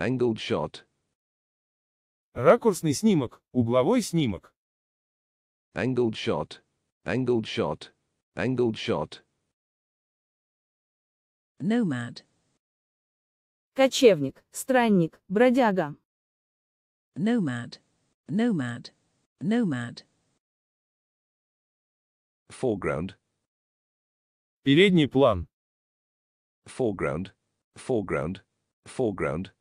Angled shot. Ракурсный снимок, угловой снимок. Angled shot. Angled shot. Angled shot. Nomad. Кочевник, странник, бродяга. Nomad. Nomad. Nomad. Foreground. Передний план. Foreground. Foreground. Foreground.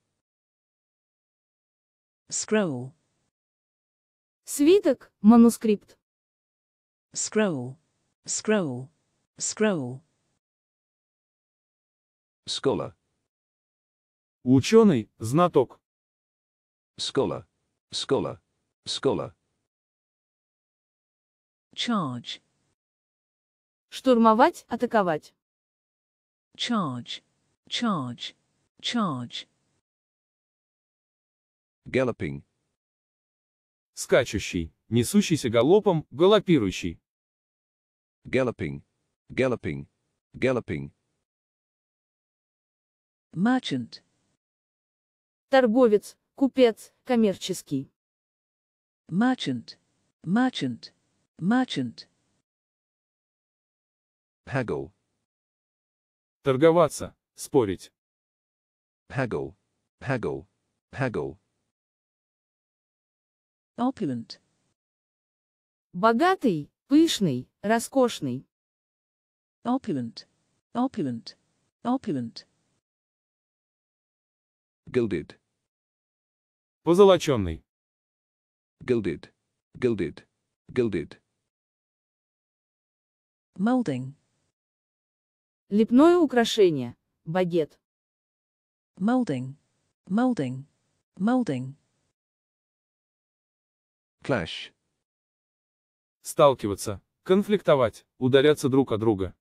Scroll. Свиток, манускрипт. Scroll. Scroll. Scroll. Scholar. Ученый, знаток. Scholar. Scholar. Scholar. Charge. Штурмовать, атаковать. Charge. Charge. Charge galloping. Скачущий, несущийся галопом, галопирующий. Galloping, galloping, galloping. Merchant. Торговец, купец, коммерческий. Merchant, merchant, merchant. Haggle. Торговаться, спорить. Haggle, haggle, haggle opulent. Богатый, пышный, роскошный. Opulent. Opulent. Opulent. Gilded. Позолоченный. Gilded. Gilded. Gilded. Molding. Лепное украшение. Багет. Molding. Molding. Molding. Clash. Сталкиваться, конфликтовать, ударяться друг о друга.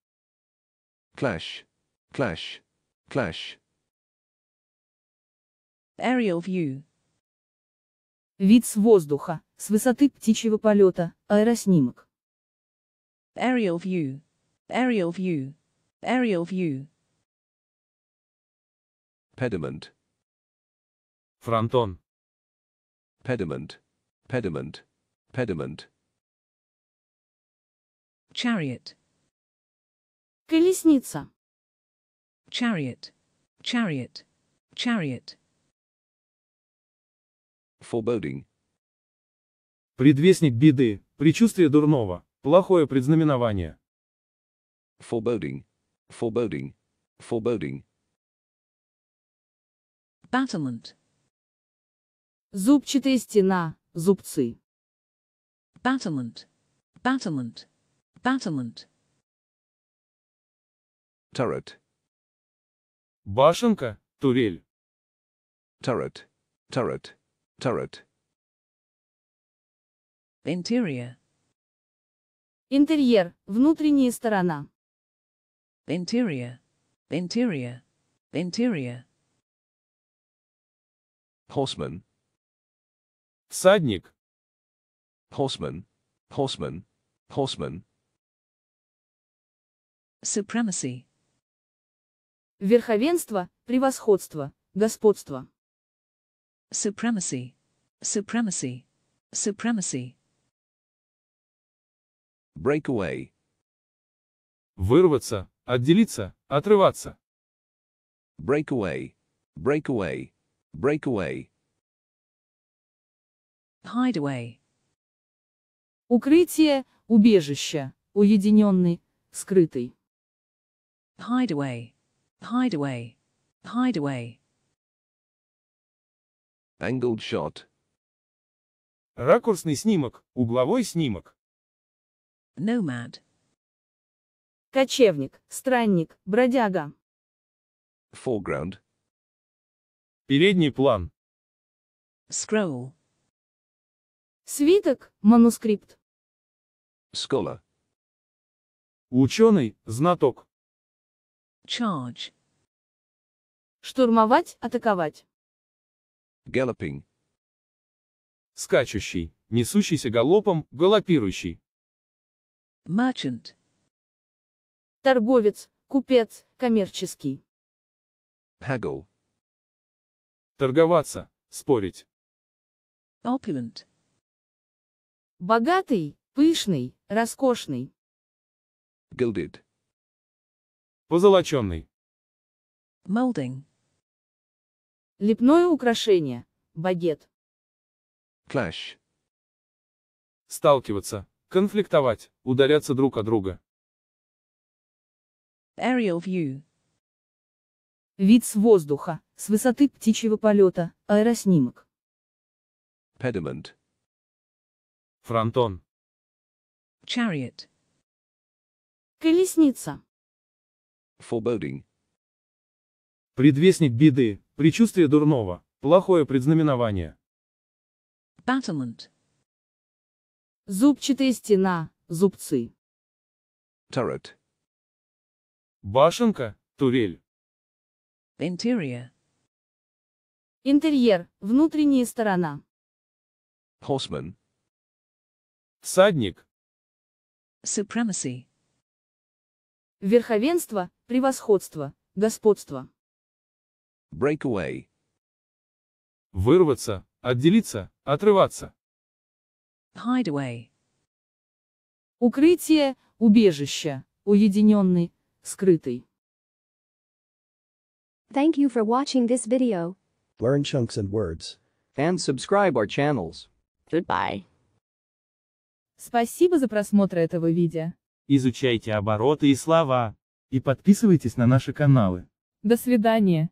Clash. Clash. Clash. Aerial view. Вид с воздуха, с высоты птичьего полета, аэроснимок. Aerial view. Aerial view. Aerial view. Pediment. Фронтон. Pediment pediment, pediment. Chariot. Колесница. Chariot, chariot, chariot. Foreboding. Предвестник беды, предчувствие дурного, плохое предзнаменование. Foreboding, foreboding, foreboding. Battlement. Зубчатая стена. зубцы. Battlement, battlement, battlement. Turret. Башенка, турель. Turret, turret, turret. Interior. Интерьер, внутренняя сторона. Interior, interior, interior. Horseman, Всадник. Horseman, horseman, horseman. Supremacy. Верховенство, превосходство, господство. Supremacy, supremacy, supremacy. Breakaway. Вырваться, отделиться, отрываться. Breakaway, breakaway, breakaway. Hideaway. Укрытие, убежище, уединенный, скрытый. Hideaway. Hideaway. Hideaway. Angled shot. Ракурсный снимок, угловой снимок. Nomad. Кочевник, странник, бродяга. Foreground. Передний план. Scroll. Свиток, манускрипт. Scholar. Ученый, знаток. Charge. Штурмовать, атаковать. Galloping. Скачущий, несущийся галопом, галопирующий. Merchant. Торговец, купец, коммерческий. Haggle. Торговаться, спорить. Opulent. Богатый, пышный, роскошный. Gilded. Позолоченный. Molding. Лепное украшение. Багет. Clash. Сталкиваться, конфликтовать, ударяться друг о друга. Aerial view. Вид с воздуха, с высоты птичьего полета, аэроснимок. Pediment. Фронтон. Chariot. Колесница. Foreboding. Предвестник беды, предчувствие дурного, плохое предзнаменование. Battlement. Зубчатая стена, зубцы. Turret. Башенка, турель. Interior. Интерьер, внутренняя сторона. Horseman. Всадник. Supremacy. Верховенство, превосходство, господство. Breakaway. Вырваться, отделиться, отрываться. Hideaway. Укрытие, убежище, уединенный, скрытый. Thank you for watching this video. Learn chunks and words. And subscribe our channels. Goodbye. Спасибо за просмотр этого видео. Изучайте обороты и слова. И подписывайтесь на наши каналы. До свидания.